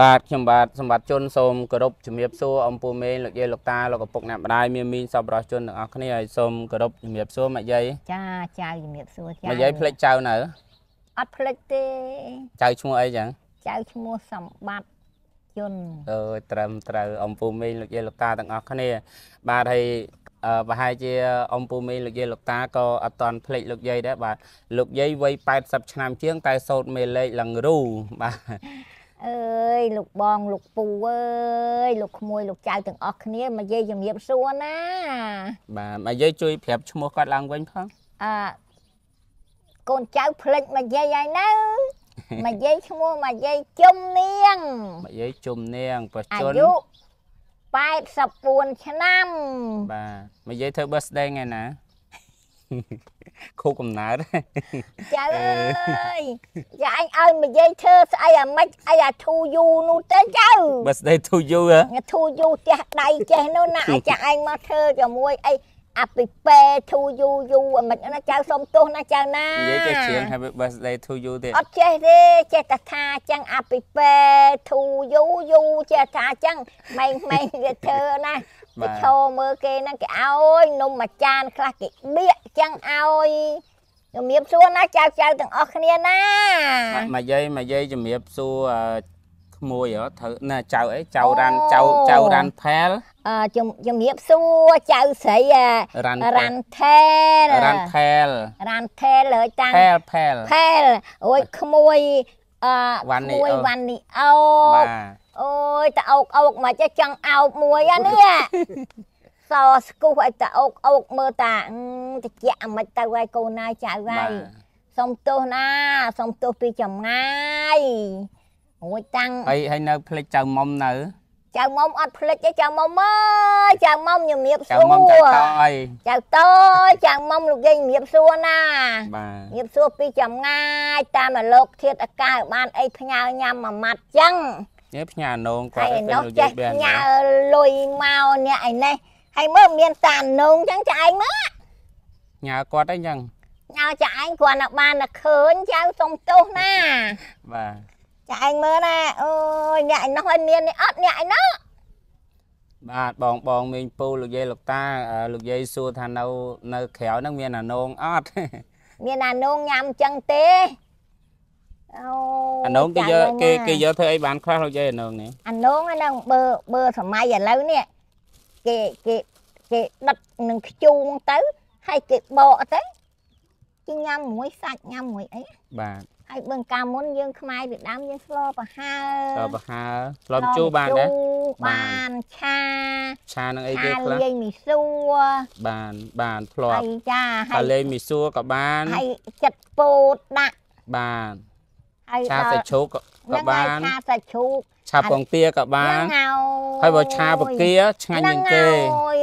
បាទខ្ញុំបាទសម្បត្តិជនសូមគោរពជំរាបសួរអំពូមេងលោកយាយលោកតាលោកឪពុកអ្នកម្ដាយមានមីងសប្បុរសជនទាំងអស់គ្នាហើយសូមគោរពជំរាបសួរមកយាយចាចៅជំរាបសួរចាមកយាយភ្លេចចៅនៅអត់ភ្លេចទេចៅឈ្មោះអីចឹងចៅឈ្មោះសម្បត្តិជនអើយត្រឹមត្រូវអំពូមេងលោកយាយលោកតាទាំងអស់គ្នា បាទហើយប្រហែលជាអំពូមេលោកយាយលោកតាក៏អត់តន់ភ្លេចលោកយាយដែរបាទលោកយាយវ័យ80ឆ្នាំជាងតែសោតមេលេខឡើងរូបាទអើយលោកបងលោកពូអើយលោកក្មួយលោកចៅទាំងអស់គ្នាមកយាយជំរាបសួរណាបាទមកយាយជួយប្រាប់ឈ្មោះគាត់ឡើងវិញផងអឺកូនចៅផ្លិចមកយាយហើយនៅមកយាយឈ្មោះមកយាយជុំនាងមកយាយជុំនាងប្រជជនអាយុ84ឆ្នាំបាទមកយាយធ្វើ birthday ថ្ងៃណាខូបកំណើតចៅអើយយ៉ាអញឲ្យមកយាយធ្វើស្អីអាម៉េចអីអា too you នោះទៅចៅ birthday too you ហ៎ too you ចេះដៃចេះនោះណាចាអញមកធ្វើជាមួយអីអាពីពេធូយូយូអាមិនណាចៅសុំទោសណាចៅណានិយាយចេះច្រៀង Happy Birthday to you ទេអត់ចេះទេចេះតែថាចឹងអាពីពេធូយូយូចេះថាចឹងម៉េងម៉េងវាធ្វើណាគេឈោមើលគេហ្នឹងគេឲ្យនំមួយចានខ្លះគេបៀកចឹងឲ្យជំរាបសួរណាចៅចៅទាំងអស់គ្នាណាមកយាយមកយាយជំរាបសួរក្មួយហ៎ត្រូវណាចៅអីចៅរ៉ាន់ចៅចៅរ៉ាន់ផែលអឺជំរាបសួរចៅស្រីរ៉ាន់ថែលរ៉ាន់ថែលរ៉ាន់ថែលហើយតាំងផែលផែលផែលអូយក្មួយអឺក្មួយវ៉ាន់នីអូបាទអូយតាអោកអោកមកចេះចង់អោបមួយអានេះសោស្គូសឲ្យតាអោកអោកមើលតាតិចអាមិនទៅឲ្យកូនណាចៅហើយសុំទោសណាសុំទោសពីចម្ងាយរួចតាំងហើយហើយនៅភ្លេចចៅមុំនៅចៅមុំអត់ភ្លេចទេចៅមុំអើយចៅមុំញមៀបសួរចៅមុំចៅតយចៅតយចៅមុំលោកយាយញមៀបសួរណាបាទញមៀបសួរពីចម្ងាយតាមអាលោកធាតអាកាបានអីផ្ញើញ៉ាំមួយម៉ាត់ចឹងនេះផ្ញើនងគាត់ឯនោះចេះផ្ញើលុយមកអ្នកឯនេះហើយមើលមានតានងចឹងចាឯងមើលញ៉ើគាត់អីចឹងញ៉ើចាឯងគ្រាន់តែបានតែឃើញចៅសុំទោសណាបាទចាឯងមើលណាអូយអ្នកឯនោះឲ្យមានអត់អ្នកឯនោះបាទបងបងមេងពូលោកយាយលោកតាលោកយាយសួរថានៅនៅក្រៅហ្នឹងមានអានងអត់មានអានងញ៉ាំចឹងទេអានងគេយកគេគេយកធ្វើអីបានខ្លះលោកយាយអានងនេះអានងហ្នឹងបើបើសម័យឥឡូវនេះគេគេគេដុតនឹងខ្ជូងទៅហើយគេបកទៅគេញ៉ាំមួយសាច់ញ៉ាំមួយអីបាទហើយបើកាលមុនយើងខ្មែរពីដើមយើងស្លប្រហើស្លប្រហើស្លម្ជូរបានដែរបានឆាឆានឹងអីគេខ្លះឆាលេងមីសួរបានបានធ្លាប់ហើយចាហើយលេងមីសួរក៏បានហើយចិត្តពោតដាក់បានឆាសាច់ជ្រូកក៏បានឆាសាច់ជ្រូកឆាពងទាក៏បានហើយបើឆាបកាឆ្ងាញ់ជាងគេអូយ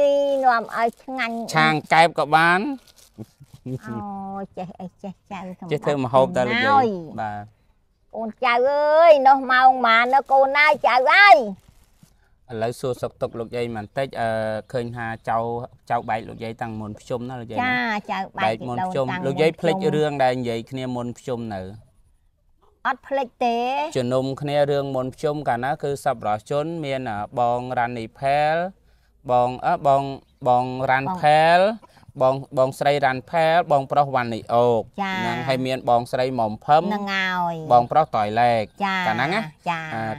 នាំឲ្យឆ្ងាញ់ឆាងកែបក៏បានអូចេះអីចេះចៅធម្មតាចេះធ្វើម្ហូបតែលោកយាយបាទអូនចៅអើយនោះម៉ោងម៉ានណាកូនណាចៅហើយឥឡូវសួរសុកទុកលោកយាយបន្តិចអឺឃើញថាចៅចៅបែកលោកយាយតាំងមុនភ្ជុំណាលោកយាយចាចៅបែកមុនភ្ជុំលោកយាយភ្លេចរឿងដែលនិយាយគ្នាមុនភ្ជុំនៅអត់ភ្លេចទេជំនុំគ្នារឿងមុនភ្ជុំ កាលណាគឺសប្បុរសជនមានបងរ៉ានីផែលបងអឺបងបងរ៉ានផែលបងបងស្រីរ៉ាន់ផែល បងប្រុសវ៉ាន់នីអូកនឹងហើយមានបងស្រីមុំភឹមនឹងហើយបង ប្រុសតយលែកកាលហ្នឹងណា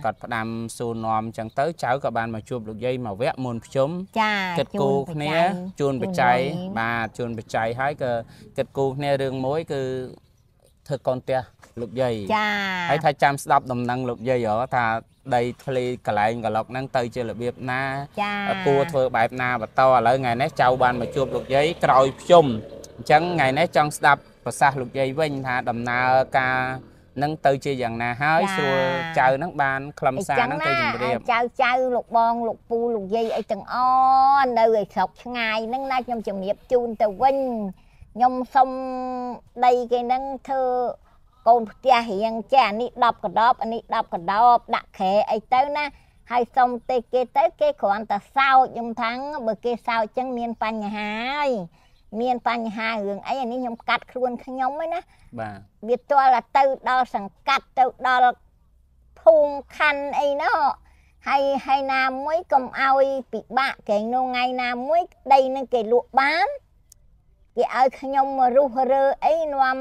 គាត់ផ្ដាំសួរនំចឹងទៅចៅក៏បានមកជួបលោកយាយមកវគ្គមុនភ្ជុំគិតគូគ្នា ជួនបច្ច័យបាទជួនបច្ច័យហើយក៏គិតគូគ្នារឿងមួយគឺធ្វើកូនផ្ទះលោកយាយចាហើយថាចាំស្ដាប់ដំណឹងលោកយាយហ៎ថាដីធ្លីកន្លែងកឡុកហ្នឹងទៅជារបៀបណាគួរធ្វើបែបណាបន្តឥឡូវថ្ងៃនេះចៅបានមកជួបលោកយាយក្រោយភ្ជុំអញ្ចឹងថ្ងៃនេះចង់ស្ដាប់ប្រសាសន៍លោកយាយវិញថាដំណើរការនឹងទៅជាយ៉ាងណាហើយស្រួលចៅនឹងបានខ្លឹមសារនឹងទៅជម្រាបចៅចៅលោកបងលោកពូលោកយាយអីទាំងអស់នៅឯស្រុកឆ្ងាយនឹងណាខ្ញុំជម្រាបជូនទៅវិញខ្ញុំសុំដីគេហ្នឹងធ្វើកូនផ្ទះរៀងចាអានេះ10កដបអានេះ10កដបដាក់ខែអីទៅណាហើយសុំតិចគេទៅគេគ្រាន់តែសោចខ្ញុំថាបើគេសោចចឹងមានបញ្ហាហើយមានបញ្ហារឿងអីអានេះខ្ញុំកាត់ខ្លួនខ្ញុំហ្នឹងណាបាទវាទាល់តែទៅដល់សង្កាត់ទៅដល់ភូមិខណ្ឌអីណោះហើយហើយណាមួយកុំឲ្យពិបាកកែងនោះថ្ងៃណាមួយដីនឹងគេលក់បានគេឲ្យខ្ញុំរុះរើអីនាំ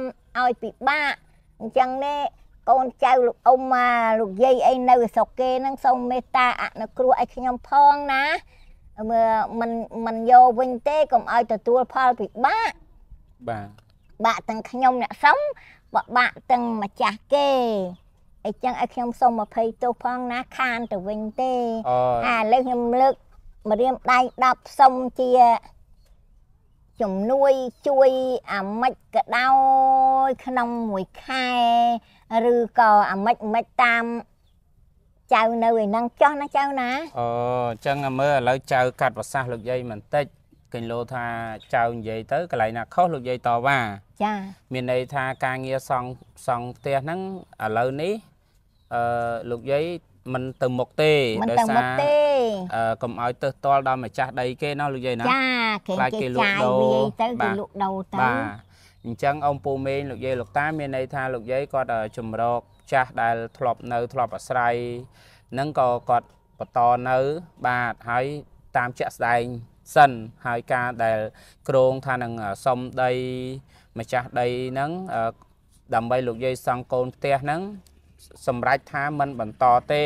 ឲ្យពិបាកអញ្ចឹងនេះកូនចៅលោកអ៊ំលោកយាយអីនៅស្រុកគេហ្នឹងសូមមេត្តាអនុគ្រោះឲ្យខ្ញុំផងណាមើលមិនមិនយកវិញទេកុំឲ្យទទួលផលពិបាកបាទបាក់ទាំងខ្ញុំអ្នកសុំបបាក់ទាំងម្ចាស់គេអញ្ចឹងឲ្យខ្ញុំសូម20ទោសផងណាខាន ទៅវិញទេអាឥឡូវខ្ញុំលើកម្រាមដៃ10សុំជាជំនួយជួយអាមិចក៏ដោយក្នុងមួយខែឬក៏អាមិចមិចតាមចៅនៅឯហ្នឹងចោះណាចៅណាអូអញ្ចឹងមើលឥឡូវចៅកាត់ប្រសាសន៍លោកយាយបន្តិចកេញលោថាចៅនិយាយទៅកន្លែងណាខុសលោកយាយតវ៉ាចាមានន័យថាការងារសង់សង់ផ្ទះហ្នឹងឥឡូវនេះអឺលោកយាយមិនទៅមុខទេដោយសារកុំឲ្យទៅតល់ដល់ម្ចាស់ដីគេណាលោកយាយណាចាគេគេលក់ដូរទៅគេលក់ដូរទៅបាទអញ្ចឹង ông ពូមេងលោកយាយលោកតាមានន័យថាលោកយាយគាត់ជំរកចាស់ដែល ធ្លាប់នៅធ្លាប់អាស្រ័យនឹងក៏គាត់បន្តនៅបាទហើយតាមជាក់ស្ដែងសិនហើយការដែលក្រងថានឹងសុំដីម្ចាស់ដីហ្នឹងដើម្បីលោកយាយសង់កូនផ្ទះហ្នឹងសម្រេចថាមិនបន្តទេ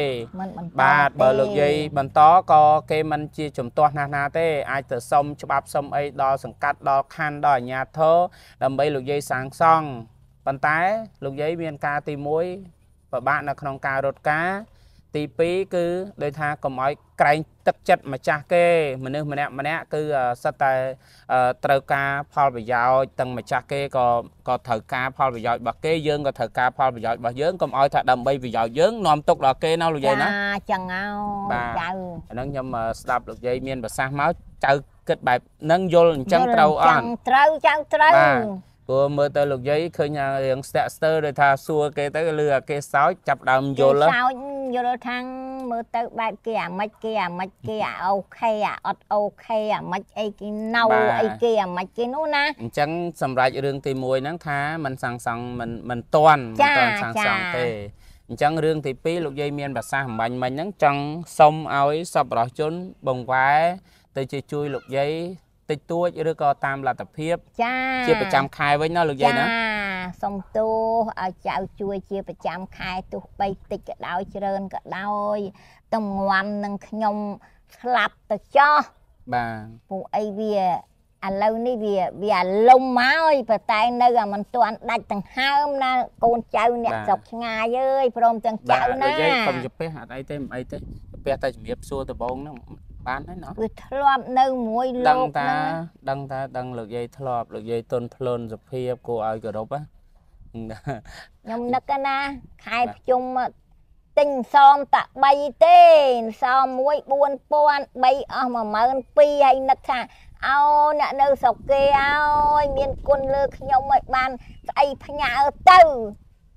បាទបើលោកយាយបន្តក៏គេមិនជាជំទាស់ណាស់ណាទេ អាចទៅសុំច្បាប់សុំអីដល់សង្កាត់ដល់ខណ្ឌដល់អាជ្ញាធរដើម្បីលោកយាយសាងសង់ប៉ុន្តែ លោកយាយមានការទី1ពិបាកនៅក្នុងការរត់ការទី2គឺដោយថាកុំឲ្យក្រែងទឹកចិត្តម្ចាស់គេមនុស្សម្នាក់ម្នាក់គឺសិតតែត្រូវការផលប្រយោជន៍ទាំងម្ចាស់គេក៏ក៏ត្រូវការផលប្រយោជន៍របស់គេយើងក៏ត្រូវការផលប្រយោជន៍របស់យើងកុំឲ្យថាដើម្បីប្រយោជន៍យើងនាំទុកដល់គេណាលោកយាយណាចាចឹងអោចៅអាហ្នឹងខ្ញុំស្ដាប់លោកយាយមានប្រសាសន៍មកចៅគិតបែបហ្នឹងយល់អញ្ចឹងត្រូវអត់ត្រូវចៅត្រូវព្រោះមើលទៅលោកយាយឃើញរឿងស្ទាក់ស្ទើរដោយថាសួរគេទៅលឺអាគេសោចចាប់ដើមយល់សោចយល់ថាងមើលទៅបែបគេអាម៉េចគេអាម៉េចគេអាអូខេអាអត់អូខេអាម៉េចអីគេណៅអីគេអាម៉េចគេនោះណាអញ្ចឹងសម្រាប់រឿងទី1ហ្នឹងថាมันសាំងសង់มันมันតន់មិនតន់សាំងសង់ទេអញ្ចឹងរឿងទី2លោកយាយមានប្រសាសន៍អំបញ្ញមិញហ្នឹងចង់សុំឲ្យសប្បុរសជនបងវ៉ែទៅជាជួយលោកយាយតិចតួចឬក៏តាមលទ្ធភាពចាជាប្រចាំខែវិញណាលោកយាយណាចាសុំទោសឲ្យចៅជួយជាប្រចាំខែទោះបីតិចក៏ដោយច្រើនក៏ដោយតំងន់នឹងខ្ញុំស្លាប់ទៅចោះបាទពួកអីវាឥឡូវនេះវាវាអាលុំមកហើយប៉ុន្តែនៅអាមិនទាន់ដាច់ទាំងហើមណាកូនចៅអ្នកស្រុកឆ្ងាយអើយព្រមទាំងចៅណាបាទនិយាយកុំចុះពេះអត់អីទេមិនអីទេចុះពេះតែជំរាបសួរដំបងហ្នឹងបានហើយណាគឺធ្លាប់នៅមួយលោកដឹងតាដឹងតាដឹងលោកយាយធ្លាប់លោកយាយទុនភ្លុនសុភាពគួរឲ្យគោរពណាខ្ញុំនឹកណាខែភ្ជុំទិញសមតា3ទេសមមួយ4000 3អស់12000ហើយនឹកថាអោអ្នកនៅស្រុកគេអើយមានគុណលើខ្ញុំឲ្យបានស្អីផ្ញើទៅ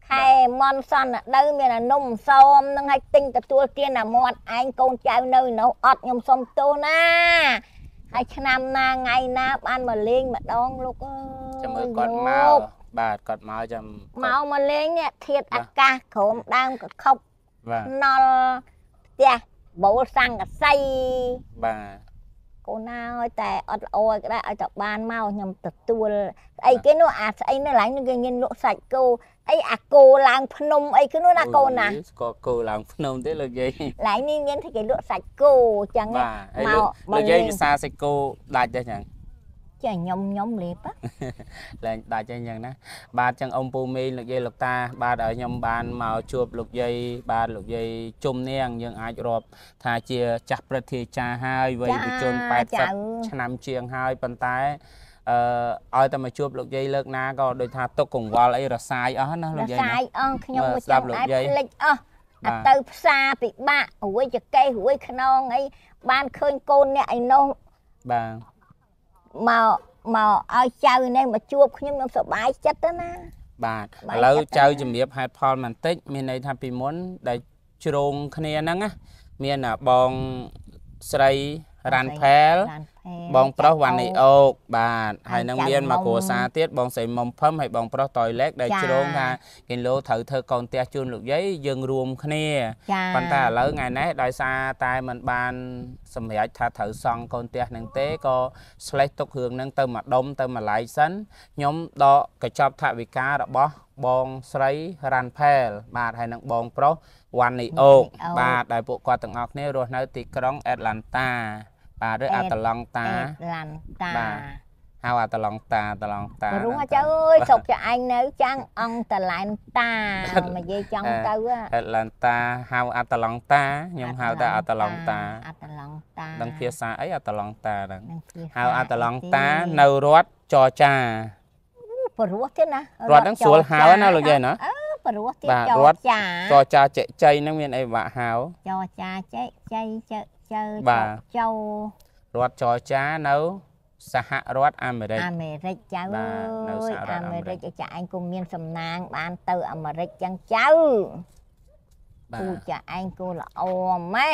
ខែមនសន្នដូវមានអានំសោមនឹងឲ្យទិញទទួលទានអាមាត់ឯងកូនចៅនៅនៅអត់ខ្ញុំសុំទោសណាហើយឆ្នាំណាថ្ងៃណាបានមកលេងម្ដងលោកអើយចាំមើលគាត់មកបាទគាត់មកចាំមកមកលេងនេះធាតអាកាសក្រោមដើមកខុបណល់ផ្ទះបូលសង្កសីបាទកូនណាឲ្យតែអត់ល្អឲ្យក្តីឲ្យតែបានមកខ្ញុំទទួលស្អីគេនោះអាស្អីនៅឡាញគេញៀនលក់សាច់គោអីអាគោឡើងភ្នំអីគឺនោះណាកូនណាស្គាល់គោឡើងភ្នំទេលោកយាយឡាញនេះញៀនគេលក់សាច់គោចឹងមកលោកយាយភាសាសាច់គោដាច់ទេចឹងចេះញុំញុំលេបលែងដាច់ហើយយ៉ាងណាបាទចឹងអ៊ំពូមីលោកយាយលោកតាបាទឲ្យខ្ញុំបានមកជួបលោកយាយបាទលោកយាយជុំនាងយើងអាចរាប់ថាជាចាស់ព្រឹទ្ធាចារ្យហើយវ័យយុវជន80ឆ្នាំជាងហើយប៉ុន្តែអឺឲ្យតែមកជួបលោកយាយលើកណាក៏ដូចថាទុកកង្វល់អីរសាយអស់ណាលោកយាយរសាយអស់ខ្ញុំមួយចាំតែភ្លេចអស់អត់ទៅផ្សារពិបាករួយចកេះរួយខ្នងអីបានឃើញកូនអ្នកឯនោះបាទមកមកឲ្យចៅនេះមកជួបខ្ញុំខ្ញុំសប្បាយចិត្តទៅណា បាទឥឡូវចៅជំរាបហេតុផលបន្តិចមានន័យថាពីមុន ដែល ជ្រងគ្នាហ្នឹងណាមានបងស្រីរ៉ាន់ផែលបងប្រុសវ៉ានីអូកបាទហើយនឹងមានមកគ្រួសារទៀតបងស្រីមុំភឹមហើយបងប្រុសតយលេកដែលជ្រងថាគីឡូត្រូវធ្វើកូនផ្ទះជូនលោកយាយយើងរួមគ្នាប៉ុន្តែឥឡូវថ្ងៃនេះដោយសារតែมันបាន សម្រេចថាត្រូវសង់កូនផ្ទះនឹងទេក៏ស្លេះទុករឿងនឹងទៅមកដុំទៅមកឡាយសិនខ្ញុំដកកញ្ចប់ថវិការបស់បងស្រីរ៉ាន់ផែល បាទហើយនឹងបងប្រុសវ៉ានីអូកបាទដែលពួកគាត់ទាំងអស់គ្នារស់នៅ ទីក្រុងអេតឡាន់តាបាទឬអាតឡង់តាឡាន់តាបាទហៅអាតឡង់តាតឡង់តាព្រោះអាចាអើយស្រុកចាឯងនៅចាំងអង្គតឡែនតាមកនិយាយចង់ទៅអាតឡង់តាហៅអាតឡង់តាខ្ញុំហៅតែអាតឡង់តាអាតឡង់តាដឹងភាសាអីអាតឡង់តាហ្នឹងហៅអាតឡង់តានៅរដ្ឋចរចាព្រោះទេណារដ្ឋហ្នឹងស្រួលហៅណាលោកយាយណាអឺព្រោះទៀតចរចាចរចាចេច័យហ្នឹងមានអីពិបាកហៅចរចាចេច័យចេជើចៅរដ្ឋចរចានៅសហរដ្ឋអាមេរិកអាមេរិកចៅអើយអាមេរិកចាឯងគុំមានសំណាងបានទៅអាមេរិកចឹងចៅពូចាឯងគូល្អម៉េះ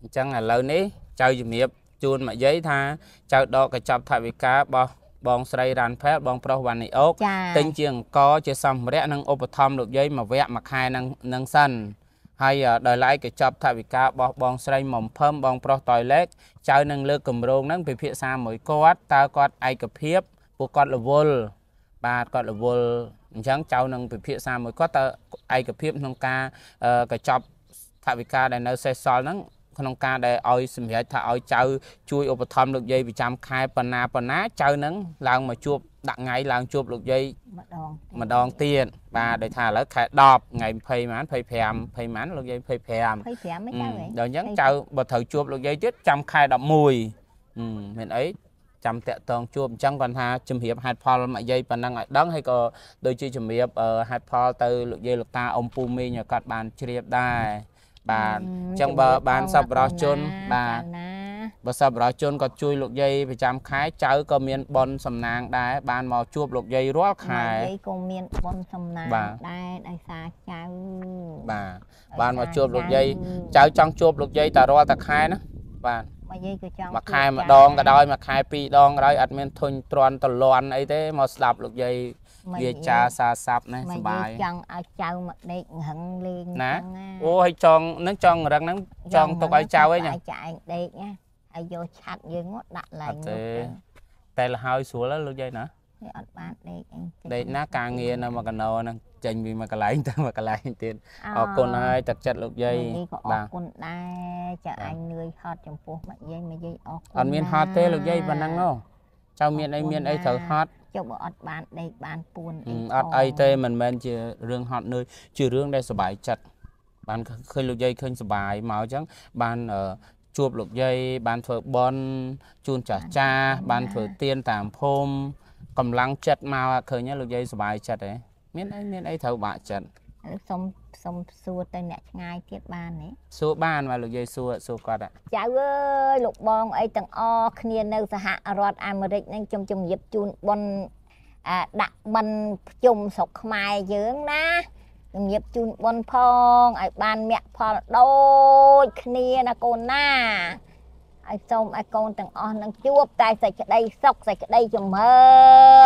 អញ្ចឹងឥឡូវនេះចៅជំរាបជូនមកយាយថា ចៅដកកញ្ចប់ថវិការបស់បងស្រីរ៉ាន់ផែលបងប្រុសវ៉ានីអូកទិញជាអង្គជា សម្ភារៈនិងឧបត្ថម្ភលោកយាយមួយវគ្គមួយខែនឹងនឹងសិនហើយដោយឡែកក៏ចប់ថាវិការរបស់បងស្រីមុំភឹមបងប្រុសតយលេកចៅនឹងលើកគម្រោងហ្នឹងពិភាក្សាមួយគាត់តើគាត់ឯកភាពពួកគាត់រវល់បាទគាត់រវល់អញ្ចឹងចៅនឹងពិភាក្សាមួយគាត់តើឯកភាពក្នុងការកញ្ចប់ថាវិការដែលនៅសេសសល់ហ្នឹងក្នុងការដែលឲ្យសម្រេចថាឲ្យចៅជួយឧបត្ថម្ភលោកយាយប្រចាំខែប៉ុណ្ណាប៉ុណ្ណាចៅនឹងឡើងមកជួបដាក់ថ្ងៃឡើងជួបលោកយាយម្ដងម្ដងទៀតបាទដោយថាឥឡូវខែ10ថ្ងៃ20ម៉ាន25 20ម៉ានលោកយាយ25 25មិនចៅហ៎ដល់អញ្ចឹងចៅបើត្រូវជួបលោកយាយទៀតចាំខែ11មានអីចាំតាក់តងជួបអញ្ចឹងគាត់ថាជំរាបហេតុផលមកយាយប៉ុណ្ណឹងឲ្យដឹងហើយក៏ដូចជាជំរាបហេតុផលទៅលោកយាយលោកតាអ៊ំពូមីងគាត់បានជ្រាបដែរបាទអញ្ចឹងបើបានសប្បុរសជនបាទបើសប្បុរសជនក៏ជួយលោកយាយប្រចាំខែចៅក៏មានបនសំណាងដែរបានមកជួបលោកយាយរាល់ខែលោកយាយក៏មានបនសំណាងដែរដោយសារចៅបាទបានមកជួបលោកយាយចៅចង់ជួបលោកយាយតារាល់តាខែណាបាទមកយាយក៏ចង់មួយខែម្ដងក៏ដោយមួយខែពីរដងក៏ដោយអត់មានធុញទ្រាន់តលន់អីទេមកស្ដាប់លោកយាយវាចាសារស័ព្ទណាសបាយចង់ឲ្យចៅមកដេករឹងលេងណាអូឲ្យចង់នឹងចង់រឹងហ្នឹងចង់ទុកឲ្យចៅឯងចាឯងដេកណាហើយយកឆាត់យើងដាក់ឡើងទេតែលហើយស្រួលលោកយាយណាអត់បានដេកអីដេកណាការងារនៅមកកណោហ្នឹងចេញពីមួយកន្លែងទៅមួយកន្លែងទៀតអរគុណហើយទឹកចិត្តលោកយាយបាទអរគុណដែរចាអញនឿយហត់ចំពោះមកយាយមកយាយអរគុណអត់មានហត់ទេលោកយាយប៉ុណ្ណឹងហ៎ចៅមានអីមានអីត្រូវហត់ចុះបើអត់បានដេកបានពួនអីអត់អីទេមិនមែនជារឿងហត់នឿយជារឿងដែលសុបាយចិត្តបានឃើញលោកយាយឃើញសុបាយមកអញ្ចឹងបានជួបលោកយាយបានធ្វើបន់ជូនចាស់ចាស់បានធ្វើទៀនតាមភូមិកម្លាំងចិត្តមកឃើញលោកយាយសុបាយចិត្តហ៎មានអីមានអីត្រូវបាក់ចិត្តសុំសុំសួរទៅអ្នកឆ្ងាយទៀតបានទេសួរបានមកលោកយាយសួរសួរគាត់ចៅអើយលោកបងអីទាំងអស់គ្នានៅ សហរដ្ឋអាមេរិកហ្នឹងខ្ញុំជំរាបជូនប៉ុនដាក់បិណ្ឌភ្ជុំស្រុកខ្មែរយើងណាជំរាបជូនប៉ុនផងឲ្យបានមគ្គផលដូចគ្នាណាកូនណាឲ្យសូមឲ្យកូនទាំងអស់នឹងជួបតែសេចក្តីសុខសេចក្តីចម្រើ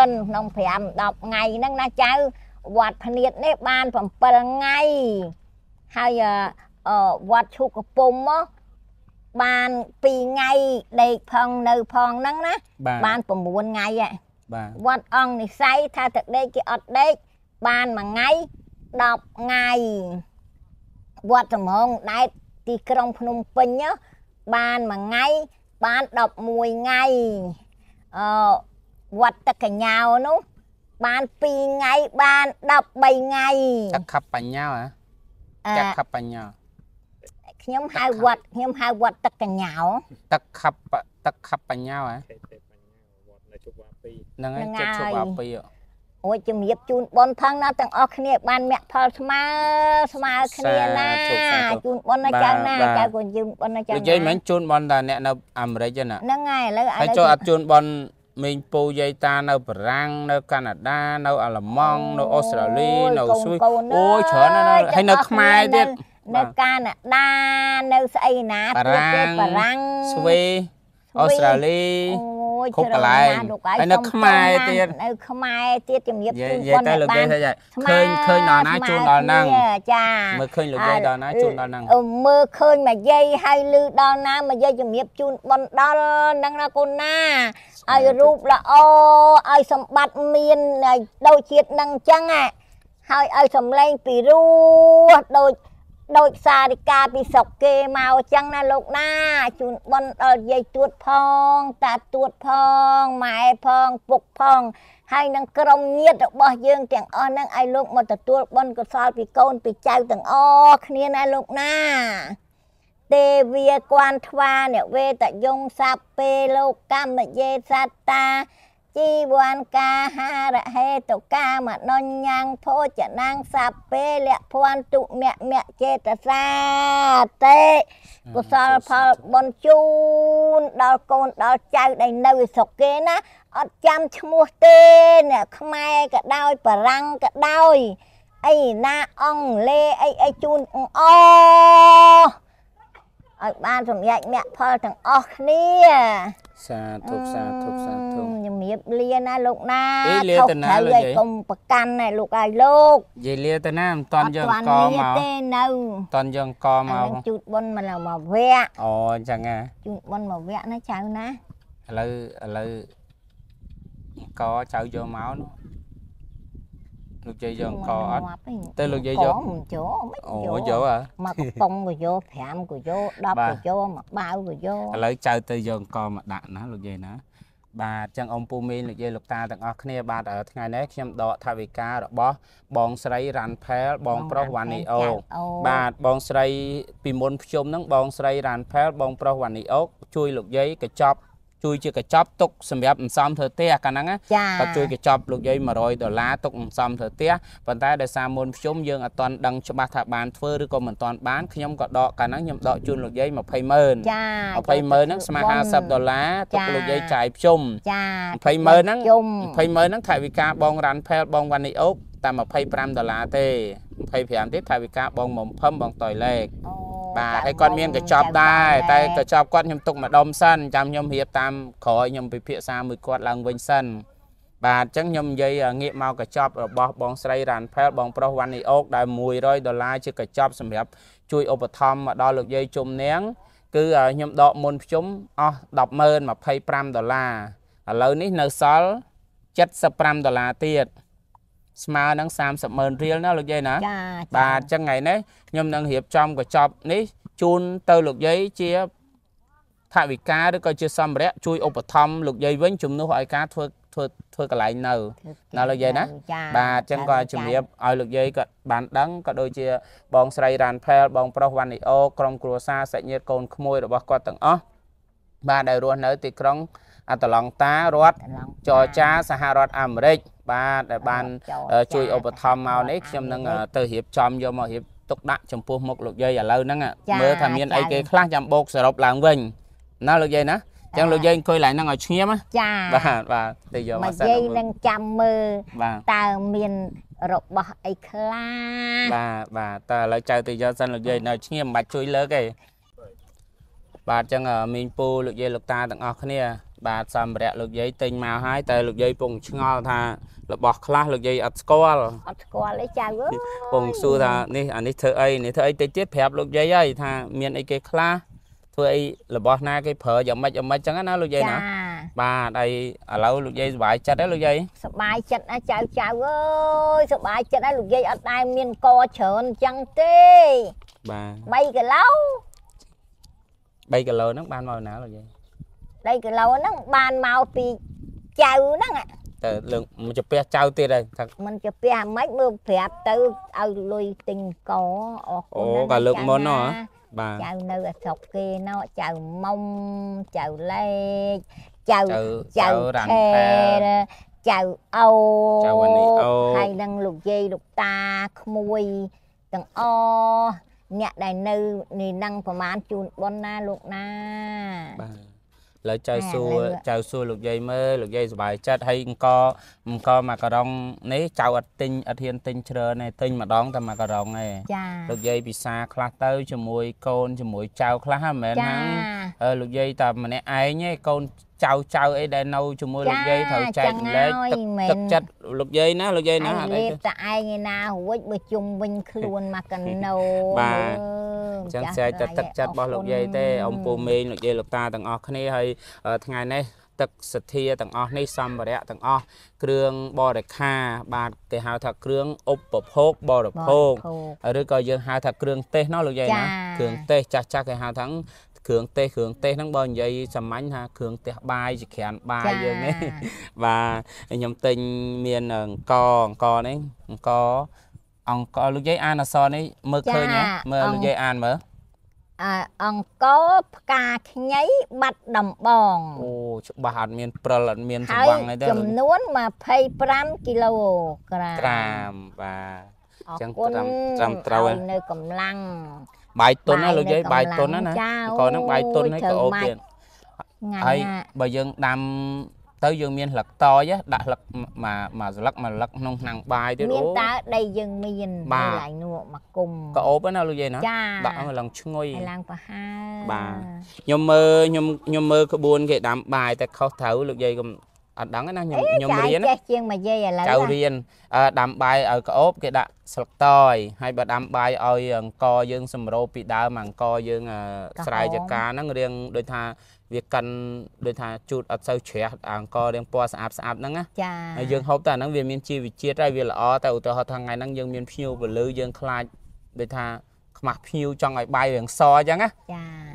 នក្នុង5 10ថ្ងៃហ្នឹងណាចៅវត្តភ្នៀតនេះបាន7ថ្ងៃហើយវត្តឈូកកំពុំមកបាន2ថ្ងៃដេកផងនៅផងហ្នឹងណាបាន9ថ្ងៃហ៎បាទវត្តអង្គនិស័យថាទឹកដេកគេអត់ដេកបានមួយថ្ងៃ10ថ្ងៃវត្តសំងដែតទីក្រុងភ្នំពេញបានមួយថ្ងៃបាន11ថ្ងៃអឺវត្តតកញ្ញានោះបាន2ថ្ងៃបាន13ថ្ងៃចាក់ខັບបញ្ញាហ៎ចាក់ខັບបញ្ញាខ្ញុំហៅវត្តខ្ញុំហៅវត្តទឹកកញ្ញោទឹកខັບទឹកខັບបញ្ញាហ៎ហ្នឹងហើយចិត្តឈប់អាពីអូយជំរាបជូនប៉ុនផងណាទាំងអស់គ្នាបានមគ្គផលស្មើស្មើគ្នាណាជូនប៉ុនណាចៅណាចៅក៏ជូនប៉ុនណាចៅនិយាយមិនជូនប៉ុនតាអ្នកនៅអាមេរិកណាហ្នឹងហើយឥឡូវឥឡូវហើយចូលអត់ជូនប៉ុនមេងពូយាយតានៅបារាំង នៅ កាណាដា នៅ អាល្លឺម៉ង់នៅអូស្ត្រាលីនៅស៊ុយអូយច្រើនណាស់ហើយនៅខ្មែរទៀតនៅកាណាដានៅស្អីណាប្រទេសបារាំងស្វីអូស្ត្រាលីគ្រប់កន្លែងហើយនៅខ្មែរទៀតនៅខ្មែរទៀតជំរាបជូនគាត់តែលោកគេថាឃើញឃើញដល់ណាជូនដល់ហ្នឹងចាមើលឃើញលោកគេដល់ណាជូនដល់ហ្នឹងមើលឃើញមកយាយហើយឮដល់ណាមកយាយជំរាបជូនបនដល់ហ្នឹងណាកូនណាឲ្យរូបល្អឲ្យសម្បត្តិមានដូចជាតិហ្នឹងអញ្ចឹងហើយឲ្យសំឡេងពីរោះដូចដោយសារិកាពីស្រុកគេមកអញ្ចឹងណាលោកណាជូនបនដល់យាយទួតផងតាទួតផងម៉ែផងពុកផងហើយនឹងក្រុមញាតិរបស់យើងទាំងអស់នឹងឲ្យលោកមកទទួលបនកុសលពីកូនពីចៅទាំងអស់គ្នាណាលោកណា ទេវាគួនថ្វាអ្នកវេតយងសាពេលោកកម្មយេសត្តាជីវានកាហារហេតុកាមនញ្ញងភោចនាងសពេលភ័នទុមមចេតសាតេកុសលផលបុណ្យជូនដល់កូនដល់ចៅដែលនៅស្រុកគេណាអត់ចាំឈ្មោះទេអ្នកខ្មែរក៏ដោយបារាំងក៏ដោយអីណាអង់គ្លេសអីអីជូនអឲ្យបានសម្រេចមគ្គផលទាំងអស់គ្នាសាធុសាធុសាធុជំរាបលាណាលោកណាថោកត្រូវឲ្យកុំប្រកាន់ណាលោកឲ្យលោកយាយលាតាណាមិនតន់យើងកមកទេនៅតន់យើងកមកជូតប៉ុនមកមកវៈអូអញ្ចឹងហ៎ជូតប៉ុនមកវៈណាចៅណាឥឡូវឥឡូវកចៅយកមកនោះលោកយាយយកអង្ករអត់ទៅលោកយាយយកមិនយកមិនយកអូយកអ្ហាមកកំប៉ុងក៏យក5ក៏យក10ក៏យកមកបាវក៏យកឥឡូវចៅទៅយកអង្ករមកដាក់ណាលោកយាយណាបាទចឹងអ៊ំពូមីងលោកយាយលោកតាទាំងអស់គ្នាបាទថ្ងៃនេះខ្ញុំដកថាវិការរបស់ បងស្រីរ៉ាន់ផែល បងប្រុសវ៉ានីអូបាទបងស្រី ពីមុនខ្ញុំហ្នឹងបងស្រីរ៉ាន់ផែល បងប្រុសវ៉ានីអូជួយលោកយាយកញ្ចប់ជួយជាកញ្ចប់ទុកសម្រាប់អន្សំធ្វើផ្ទះកាលហ្នឹងគាត់ជួយកញ្ចប់លោកយាយ100ដុល្លារទុកអន្សំធ្វើផ្ទះប៉ុន្តែដោយសារមុនខ្ញុំយើងអត់ទាន់ដឹងច្បាស់ថាបានធ្វើឬក៏មិនទាន់បានខ្ញុំក៏ដកកាលហ្នឹងខ្ញុំដកជូនលោកយាយ20ម៉ឺន20ម៉ឺនហ្នឹងស្មើ50ដុល្លារទុកលោកយាយចាយខ្ញុំ20ម៉ឺនហ្នឹង20ម៉ឺនហ្នឹងថវិកាបងរ៉ាន់ផែលបងវ៉ានីអូបតែ25ដុល្លារទេ25ទៀតថាវិការបងមំភឹមបងតយលេខអូបាទហើយគាត់មានកញ្ចប់ដែរតែកញ្ចប់គាត់ខ្ញុំទុកម្ដុំសិនចាំខ្ញុំរៀបតាមក្រោយខ្ញុំពិភាក្សាមួយគាត់ឡើងវិញសិនបាទអញ្ចឹងខ្ញុំនិយាយងាកមកកញ្ចប់របស់បងស្រីរ៉ាន់ផែលបងប្រុសវ៉ាន់នីអូកដែល100ដុល្លារជាកញ្ចប់សម្រាប់ជួយឧបត្ថម្ភមកដល់លោកយាយជុំនាង គឺខ្ញុំដកមុនភ្ជុំអស់100000 25ដុល្លារឥឡូវនេះនៅសល់75ដុល្លារទៀតស្មើនឹង30ម៉ឺនរៀលណាលោកយាយណាបាទអញ្ចឹងថ្ងៃនេះខ្ញុំនឹងរៀបចំកញ្ចប់នេះជូនទៅលោកយាយជាថវិកាឬក៏ជាសម្ភារៈជួយឧបត្ថម្ភលោកយាយវិញជំនួសឲ្យការធ្វើធ្វើធ្វើកន្លែងនៅណាលោកយាយណាបាទអញ្ចឹងក៏ជំរាបឲ្យលោកយាយគាត់បានដឹងក៏ដូចជាបងស្រីរ៉ាន ផែលបងប្រុសវ៉ានីអូក្រុមគ្រួសារសាច់ញាតិកូនក្មួយរបស់គាត់ទាំងអស់បាទដែលរស់នៅទីក្រុងអតឡង់តារដ្ឋចរចាសហរដ្ឋអាមេរិកបាទដែលបានជួយឧបត្ថម្ភមកនេះខ្ញុំនឹងទៅរៀបចំយកមករៀបទុកដាក់ចំពោះមុខលោកយាយឥឡូវហ្នឹងមើលថាមានអីគេខ្លះចាំបូកសរុបឡើងវិញណាលោកយាយណាចឹងលោកយាយអង្គុយឡើងហ្នឹងឲ្យឈាមចាបាទបាទទៅយកមកសិនយាយនឹងចាំមើលតើមានរបស់អីខ្លះបាទបាទតើឥឡូវចៅទៅយកសិនលោកយាយនៅឈាមមិនបាច់ជួយលើកទេបាទចឹងមីងពូលោកយាយលោកតាទាំងអស់គ្នាបាទសម្ភារៈលោកយាយទិញមកហើយតែលោកយាយពងឆ្ងល់ថារបស់ខ្លះលោកយាយអត់ស្គាល់អត់ស្គាល់អីចៅអើយពងសួរថានេះអានេះធ្វើអីនេះធ្វើអីតិចទៀតប្រាប់លោកយាយហើយថាមានអីគេខ្លះធ្វើអីរបស់ណាគេប្រើយ៉ាងម៉េចយ៉ាងម៉េចចឹងណាលោកយាយណាបាទហើយឥឡូវលោកយាយសុបាយចិត្តទេលោកយាយសុបាយចិត្តណាចៅចៅអើយសុបាយចិត្តណាលោកយាយអត់ដែរមានកច្រើនចឹងទេបាទ3គីឡូ3គីឡូហ្នឹងបានមកណាលោកយាយ3គីឡូហ្នឹងបានមកពីចៅហ្នឹងតែលើមិនចាពះចៅទៀតហើយថាមិនចាពះមិនមើលប្រាប់ទៅឲ្យលុយទិញកអរគុណអូក៏លើកមុនហ៎បាទចៅនៅស្រុកគេណោចៅមុំចៅលេខចៅចៅរាំងផែលចៅអូចៅនីអូហើយនឹងលោកយាយលោកតាក្មួយទាំងអអ្នកដែលនៅនេះនឹងប្រហែលជូនប៉ុនណាលោកណាបាទឥឡូវចៅសួរចៅសួរលោកយាយមើលលោកយាយសុបាយចិត្តហើយអង្គអង្គម៉ាការុងនេះចៅអត់ទិញអត់ហ៊ានទិញច្រើនទេទិញម្ដងតែម៉ាការុងឯងលោកយាយពិសាខ្លះទៅជាមួយកូនជាមួយចៅខ្លះហ្នឹងមែនហ្នឹងលោកយាយតែម្នាក់ឯងឯងកូនចៅចៅអីដែលនៅជាមួយលោកយាយត្រូវចែករំលែកទឹកទឹកចិត្តលោកយាយណាលោកយាយណាអត់អីទេតែឯងឯណារួចបើជុំវិញខ្លួនមកកណោបាទចឹងចែកតែទឹកចិត្តរបស់លោកយាយទេអំពូមេងលោកយាយលោកតាទាំងអស់គ្នាហើយថ្ងៃនេះទឹកសទ្ធាទាំងអស់នេះសម្ភារៈទាំងអស់គ្រឿងបរិខាបាទគេហៅថាគ្រឿងឧបភោគបរិភោគឬក៏យើងហៅថាគ្រឿងទេសណោះលោកយាយណាគ្រឿងទេសចាស់ចាស់គេហៅថាគ្រឿងទេសគ្រឿងទេសហ្នឹងបើនិយាយសាមញ្ញថាគ្រឿងទេសបាយជាក្រានបាយយើងនេះបាទខ្ញុំទិញមានអង្គអង្គនេះអង្គអង្គលោកយាយអានអសនេះមើលឃើញមើលលោកយាយអានមើលអង្គផ្កាខ្ញីបាត់ដំបងអូច្បាស់អត់មានព្រិលអត់មានស្វាំងអីទេចំនួន25គីឡូក្រាមក្រាមបាទអញ្ចឹងត្រឹមត្រូវនៅកម្លាំងបាយទុនណាលោកយាយបាយទុនណាណាកូនហ្នឹងបាយទុនហើយក៏អូបទៀតហើយបើយើងដាំទៅយើងមានស្លឹកតយដាក់ស្លឹកមួយមួយស្លឹកមួយស្លឹកក្នុងឆ្នាំងបាយទៀតអូមានតើដីយើងមានកន្លែងនោះមកគុំក៏អូបណាលោកយាយណាដាក់ឲ្យឡើងឈ្ងុយឡើងប្រហើបាទខ្ញុំមើលខ្ញុំខ្ញុំមើលក្បួនគេដាំបាយតែខុសត្រូវលោកយាយកុំអត់ដឹងណាខ្ញុំខ្ញុំរៀនចេះជាងមួយយាយឥឡូវចៅរៀនដាំបាយឲ្យក្អូបគេដាក់ស្លឹកតយហើយបើដាំបាយឲ្យអង្គយើងសម្រូបពីដើមអង្គយើងស្រែចកាហ្នឹងរៀងដូចថាវាកិនដូចថាជូតអត់សូវជ្រះអង្គរៀងពណ៌ស្អាតស្អាតហ្នឹងណាចា៎ហើយយើងហូបតែហ្នឹងវាមានជីវជាតិហើយវាល្អតែឧទាហរណ៍ថាថ្ងៃហ្នឹងយើងមានភ្ញៀវពលឺយើងខ្លាចដូចថាខ្មាស់ភ្ញៀវចង់ឲ្យបាយរៀងសអញ្ចឹងណាចា៎